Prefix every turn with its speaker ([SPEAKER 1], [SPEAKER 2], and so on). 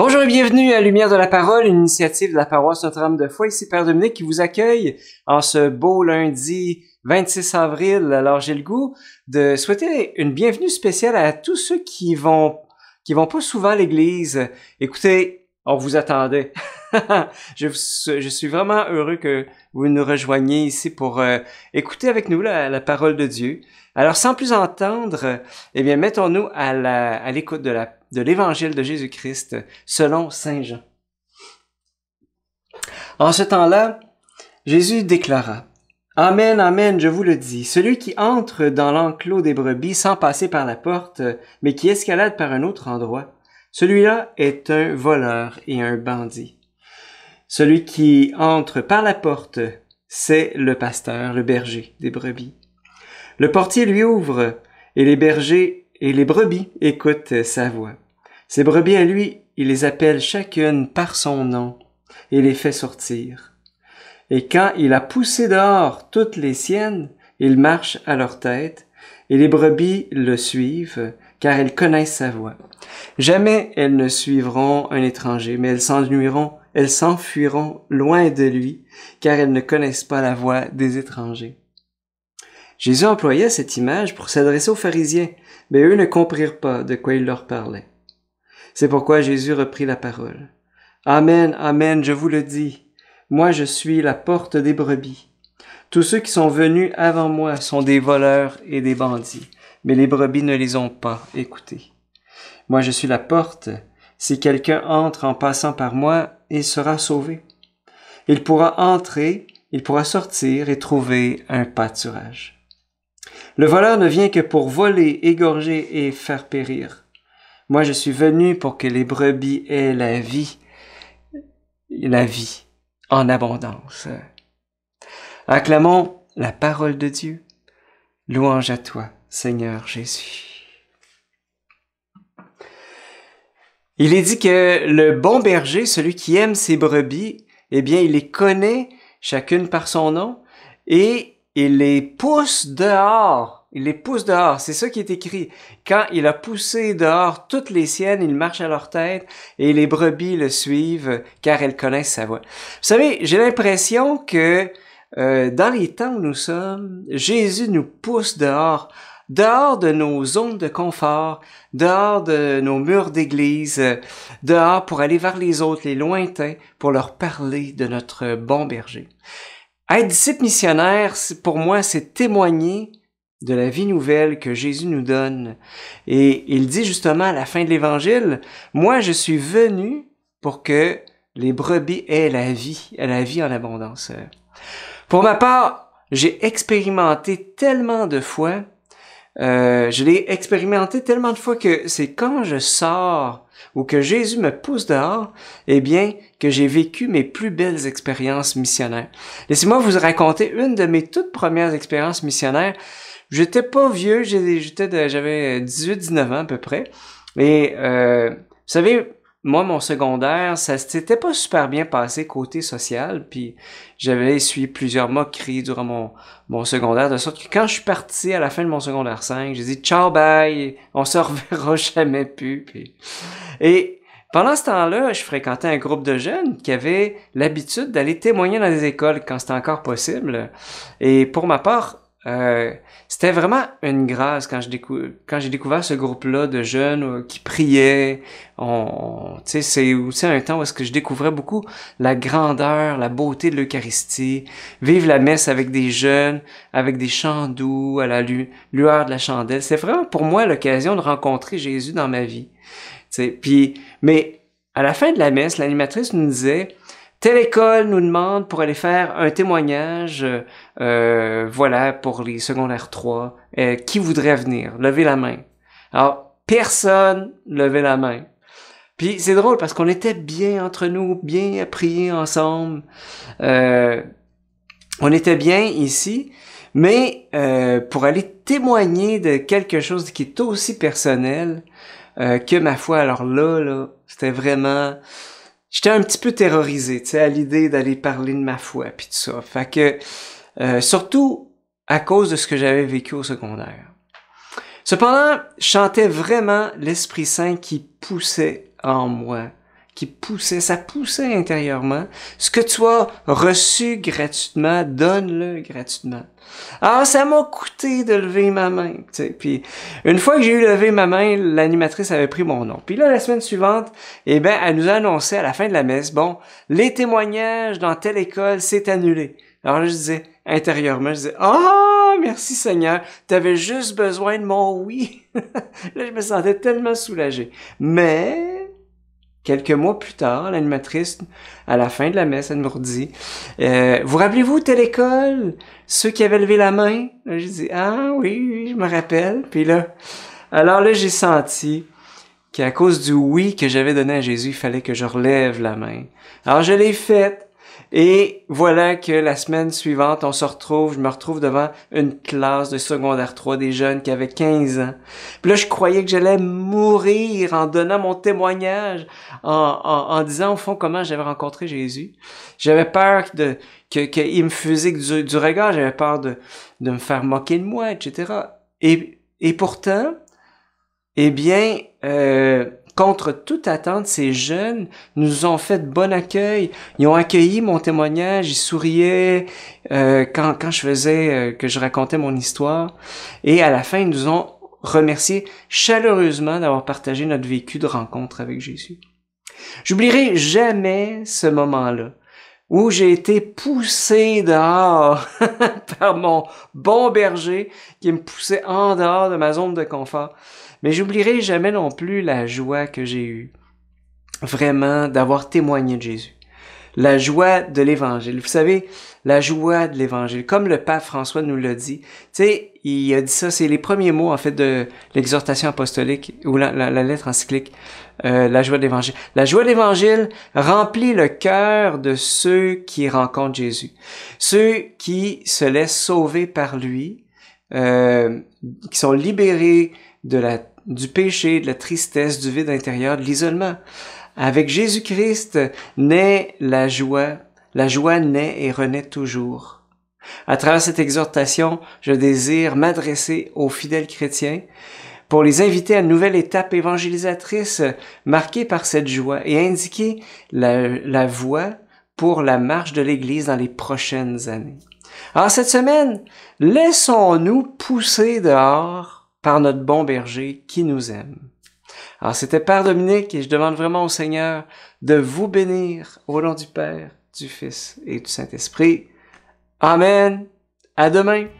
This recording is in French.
[SPEAKER 1] Bonjour et bienvenue à Lumière de la Parole, une initiative de la paroisse Notre-Dame de Foi. Ici Père Dominique qui vous accueille en ce beau lundi 26 avril. Alors j'ai le goût de souhaiter une bienvenue spéciale à tous ceux qui vont qui vont pas souvent à l'église. Écoutez, on vous attendait. je, suis vraiment heureux que vous nous rejoigniez ici pour euh, écouter avec nous la, parole de Dieu. Alors sans plus entendre, eh bien mettons-nous à l'écoute de la de l'évangile de Jésus-Christ selon Saint Jean. En ce temps-là, Jésus déclara, Amen, Amen, je vous le dis, celui qui entre dans l'enclos des brebis sans passer par la porte, mais qui escalade par un autre endroit, celui-là est un voleur et un bandit. Celui qui entre par la porte, c'est le pasteur, le berger des brebis. Le portier lui ouvre, et les bergers et les brebis écoutent sa voix. Ces brebis à lui, il les appelle chacune par son nom et les fait sortir. Et quand il a poussé dehors toutes les siennes, il marche à leur tête, et les brebis le suivent, car elles connaissent sa voix. Jamais elles ne suivront un étranger, mais elles s'ennuieront, elles s'enfuiront loin de lui, car elles ne connaissent pas la voix des étrangers. Jésus employa cette image pour s'adresser aux pharisiens, mais eux ne comprirent pas de quoi il leur parlait. C'est pourquoi Jésus reprit la parole. Amen, Amen, je vous le dis. Moi je suis la porte des brebis. Tous ceux qui sont venus avant moi sont des voleurs et des bandits, mais les brebis ne les ont pas écoutés. Moi je suis la porte. Si quelqu'un entre en passant par moi, il sera sauvé. Il pourra entrer, il pourra sortir et trouver un pâturage. Le voleur ne vient que pour voler, égorger et faire périr. Moi, je suis venu pour que les brebis aient la vie, la vie en abondance. Acclamons la parole de Dieu. Louange à toi, Seigneur Jésus. Il est dit que le bon berger, celui qui aime ses brebis, eh bien, il les connaît chacune par son nom et il les pousse dehors. Il les pousse dehors. C'est ça qui est écrit. Quand il a poussé dehors toutes les siennes, il marche à leur tête et les brebis le suivent car elles connaissent sa voix. Vous savez, j'ai l'impression que euh, dans les temps où nous sommes, Jésus nous pousse dehors, dehors de nos zones de confort, dehors de nos murs d'église, dehors pour aller vers les autres, les lointains, pour leur parler de notre bon berger. Être disciple missionnaire, pour moi, c'est témoigner de la vie nouvelle que Jésus nous donne. Et il dit justement à la fin de l'Évangile, moi je suis venu pour que les brebis aient la vie, aient la vie en abondance. Pour ma part, j'ai expérimenté tellement de fois euh, je l'ai expérimenté tellement de fois que c'est quand je sors ou que Jésus me pousse dehors, eh bien, que j'ai vécu mes plus belles expériences missionnaires. Laissez-moi vous raconter une de mes toutes premières expériences missionnaires. J'étais pas vieux, j'étais j'avais 18-19 ans à peu près. Et, euh, vous savez, moi, mon secondaire, ça s'était pas super bien passé côté social, puis j'avais essuyé plusieurs moqueries durant mon, mon secondaire, de sorte que quand je suis parti à la fin de mon secondaire 5, j'ai dit « Ciao, bye! On se reverra jamais plus! » Et pendant ce temps-là, je fréquentais un groupe de jeunes qui avaient l'habitude d'aller témoigner dans des écoles quand c'était encore possible. Et pour ma part, euh, c'était vraiment une grâce quand je quand j'ai découvert ce groupe-là de jeunes euh, qui priaient. On, c'est aussi un temps où que je découvrais beaucoup la grandeur, la beauté de l'Eucharistie. Vivre la messe avec des jeunes, avec des chants doux, à la lueur de la chandelle. C'est vraiment pour moi l'occasion de rencontrer Jésus dans ma vie. Puis, mais à la fin de la messe, l'animatrice nous disait telle école nous demande pour aller faire un témoignage, euh, euh, voilà, pour les secondaires 3, euh, qui voudrait venir? Levez la main. Alors, personne levait la main. Puis c'est drôle parce qu'on était bien entre nous, bien à prier ensemble. on était bien ici, mais pour aller témoigner de quelque chose qui est aussi personnel que ma foi, alors là, là c'était vraiment j'étais un petit peu terrorisé, tu sais, à l'idée d'aller parler de ma foi, puis tout ça. Fait que, euh, surtout à cause de ce que j'avais vécu au secondaire. Cependant, je chantais vraiment l'Esprit Saint qui poussait en moi qui poussait, ça poussait intérieurement. Ce que tu as reçu gratuitement, donne-le gratuitement. Ah, ça m'a coûté de lever ma main. sais, Puis une fois que j'ai eu levé ma main, l'animatrice avait pris mon nom. Puis là, la semaine suivante, eh ben, elle nous annonçait à la fin de la messe, bon, les témoignages dans telle école, c'est annulé. Alors là, je disais intérieurement, je disais, ah, oh, merci Seigneur, t'avais juste besoin de mon oui. là, je me sentais tellement soulagé. Mais Quelques mois plus tard, l'animatrice, à la fin de la messe, elle me redit euh, Vous rappelez-vous telle école Ceux qui avaient levé la main J'ai dit Ah oui, oui, je me rappelle. Puis là, alors là, j'ai senti qu'à cause du oui que j'avais donné à Jésus, il fallait que je relève la main. Alors je l'ai faite. Et voilà que la semaine suivante, on se retrouve, je me retrouve devant une classe de secondaire 3 des jeunes qui avaient 15 ans. Puis là, je croyais que j'allais mourir en donnant mon témoignage, en, en, disant au fond comment j'avais rencontré Jésus. J'avais peur de qu'il me faisait du, du regard, j'avais peur de, de me faire moquer de moi, etc. Et, et pourtant, eh bien, euh, Contre toute attente, ces jeunes nous ont fait bon accueil. Ils ont accueilli mon témoignage, ils souriaient euh, quand, quand je faisais, euh, que je racontais mon histoire. Et à la fin, ils nous ont remercié chaleureusement d'avoir partagé notre vécu de rencontre avec Jésus. J'oublierai jamais ce moment-là où j'ai été poussé dehors par mon bon berger qui me poussait en dehors de ma zone de confort. Mais j'oublierai jamais non plus la joie que j'ai eue vraiment d'avoir témoigné de Jésus. La joie de l'évangile. Vous savez, la joie de l'évangile. Comme le pape François nous l'a dit, tu sais, il a dit ça, c'est les premiers mots en fait de l'exhortation apostolique ou la, lettre encyclique, euh, la joie de l'évangile. La joie de l'évangile remplit le cœur de ceux qui rencontrent Jésus, ceux qui se laissent sauver par lui, euh, qui sont libérés de la, du péché, de la tristesse, du vide intérieur, de l'isolement. Avec Jésus-Christ naît la joie, la joie naît et renaît toujours. À travers cette exhortation, je désire m'adresser aux fidèles chrétiens pour les inviter à une nouvelle étape évangélisatrice marquée par cette joie et indiquer la, voie pour la marche de l'Église dans les prochaines années. Alors cette semaine, laissons-nous pousser dehors par notre bon berger qui nous aime. Alors c'était Père Dominique et je demande vraiment au Seigneur de vous bénir au nom du Père, du Fils et du Saint-Esprit. Amen. À demain.